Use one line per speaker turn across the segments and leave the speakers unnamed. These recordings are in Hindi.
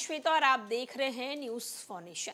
श्वेता और आप देख रहे हैं न्यूज फॉर्नेशन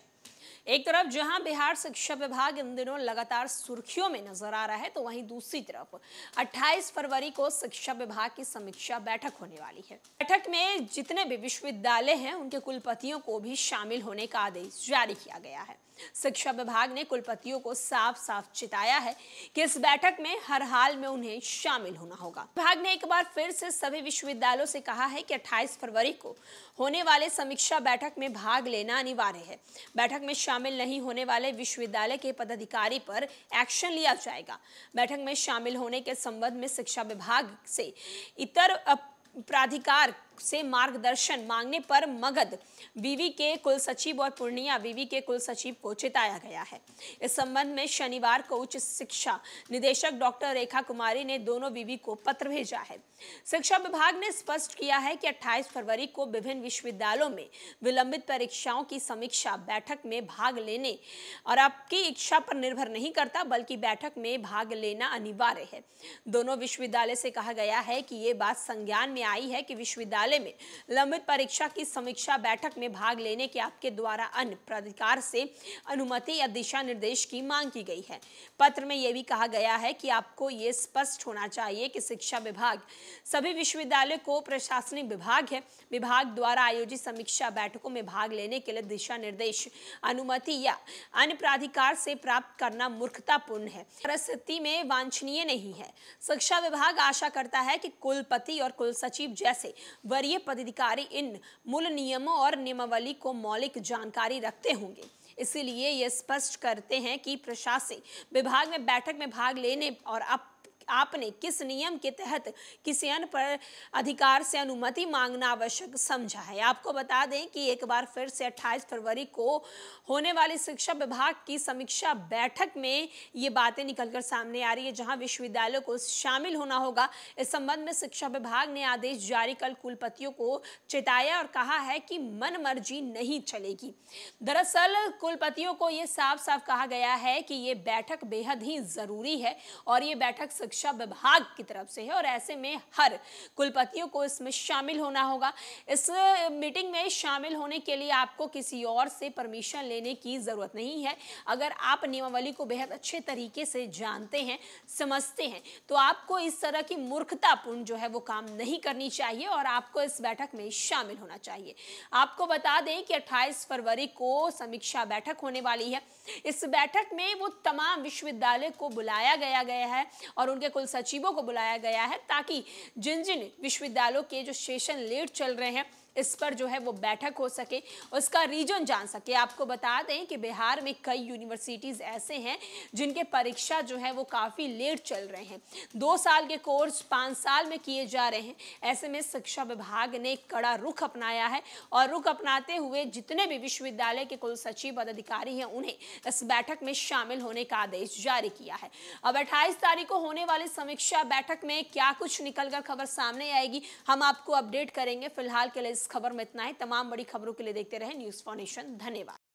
एक तरफ जहां बिहार शिक्षा विभाग इन दिनों लगातार सुर्खियों में नजर आ रहा है तो वहीं दूसरी तरफ 28 फरवरी को शिक्षा विभाग की समीक्षा बैठक होने वाली है बैठक में जितने भी विश्वविद्यालय हैं उनके कुलपतियों को भी शामिल होने का आदेश जारी किया गया है शिक्षा विभाग ने कुलपतियों को साफ साफ चिताया है कि इस बैठक में हर हाल में उन्हें शामिल होना होगा विभाग ने एक बार फिर से सभी विश्वविद्यालयों से कहा है कि 28 फरवरी को होने वाले समीक्षा बैठक में भाग लेना अनिवार्य है बैठक में शामिल शामिल नहीं होने वाले विश्वविद्यालय के पदाधिकारी पर एक्शन लिया जाएगा बैठक में शामिल होने के संबंध में शिक्षा विभाग से इतर प्राधिकार से मार्गदर्शन मांगने पर मगध विवि के कुल सचिव और पूर्णिया विवि के कुल सचिव को चिताया गया है इस संबंध में शनिवार को उच्च शिक्षा निदेशक डॉक्टर रेखा कुमारी ने दोनों विवि को पत्र भेजा है शिक्षा विभाग ने स्पष्ट किया है कि 28 फरवरी को विभिन्न विश्वविद्यालयों में विलंबित परीक्षाओं की समीक्षा बैठक में भाग लेने और आपकी इच्छा पर निर्भर नहीं करता बल्कि बैठक में भाग लेना अनिवार्य है दोनों विश्वविद्यालय से कहा गया है कि ये बात संज्ञान में आई है कि विश्वविद्यालय विश्वविद्यालय में लंबित परीक्षा की समीक्षा बैठक में भाग लेने के आपके द्वारा अन्य प्राधिकार से अनुमति या दिशा निर्देश की मांग की गई है पत्र में यह भी कहा गया है कि आपको ये स्पष्ट होना चाहिए कि शिक्षा विभाग सभी विश्वविद्यालय को प्रशासनिक विभाग है विभाग द्वारा आयोजित समीक्षा बैठकों में भाग लेने के लिए दिशा निर्देश अनुमति या अन्य प्राधिकार से प्राप्त करना मूर्खतापूर्ण है परिस्थिति में वांछनीय नहीं है शिक्षा विभाग आशा करता है कि कुलपति और कुल सचिव जैसे वरीय पदाधिकारी इन मूल नियमों और नियमावली को मौलिक जानकारी रखते होंगे इसीलिए ये स्पष्ट करते हैं कि प्रशासनिक विभाग में बैठक में भाग लेने और अब आपने किस नियम के तहत किसी अन्य पर अधिकार से अनुमति मांगना आवश्यक समझा है आपको बता दें कि एक बार फिर से 28 फरवरी को होने वाली शिक्षा विभाग की समीक्षा बैठक में ये बातें निकलकर सामने आ रही है जहां विश्वविद्यालयों को शामिल होना होगा इस संबंध में शिक्षा विभाग ने आदेश जारी कर कुलपतियों को चेताया और कहा है कि मन मर्जी नहीं चलेगी दरअसल कुलपतियों को ये साफ साफ कहा गया है कि ये बैठक बेहद ही जरूरी है और ये बैठक शिक्षा शिक्षा विभाग की तरफ से है और ऐसे में हर कुलपतियों को इसमें शामिल होना होगा इस मीटिंग में शामिल होने के लिए आपको किसी और से परमिशन लेने की ज़रूरत नहीं है अगर आप नियमावली को बेहद अच्छे तरीके से जानते हैं समझते हैं तो आपको इस तरह की मूर्खतापूर्ण जो है वो काम नहीं करनी चाहिए और आपको इस बैठक में शामिल होना चाहिए आपको बता दें कि 28 फरवरी को समीक्षा बैठक होने वाली है इस बैठक में वो तमाम विश्वविद्यालय को बुलाया गया गया है और उनके के कुल सचिवों को बुलाया गया है ताकि जिन जिन विश्वविद्यालयों के जो सेशन लेट चल रहे हैं इस पर जो है वो बैठक हो सके उसका रीजन जान सके आपको बता दें कि बिहार में कई यूनिवर्सिटीज़ ऐसे हैं जिनके परीक्षा जो है वो काफ़ी लेट चल रहे हैं दो साल के कोर्स पाँच साल में किए जा रहे हैं ऐसे में शिक्षा विभाग ने कड़ा रुख अपनाया है और रुख अपनाते हुए जितने भी विश्वविद्यालय के कुल सचिव पदाधिकारी हैं उन्हें इस बैठक में शामिल होने का आदेश जारी किया है अब अट्ठाईस तारीख को होने वाली समीक्षा बैठक में क्या कुछ निकलकर खबर सामने आएगी हम आपको अपडेट करेंगे फिलहाल के लिए खबर में इतना ही तमाम बड़ी खबरों के लिए देखते रहे न्यूज फाउंडेशन धन्यवाद